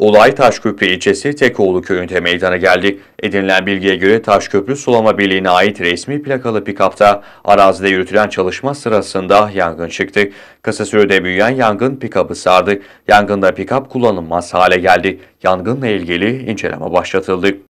Olay Taşköprü ilçesi Tekoğlu köyünde meydana geldi. Edinilen bilgiye göre Taşköprü Sulama Birliği'ne ait resmi plakalı pikapta arazide yürütülen çalışma sırasında yangın çıktı. Kısa sürede büyüyen yangın pikabı sardı. Yangında pikap kullanılmaz hale geldi. Yangınla ilgili inceleme başlatıldı.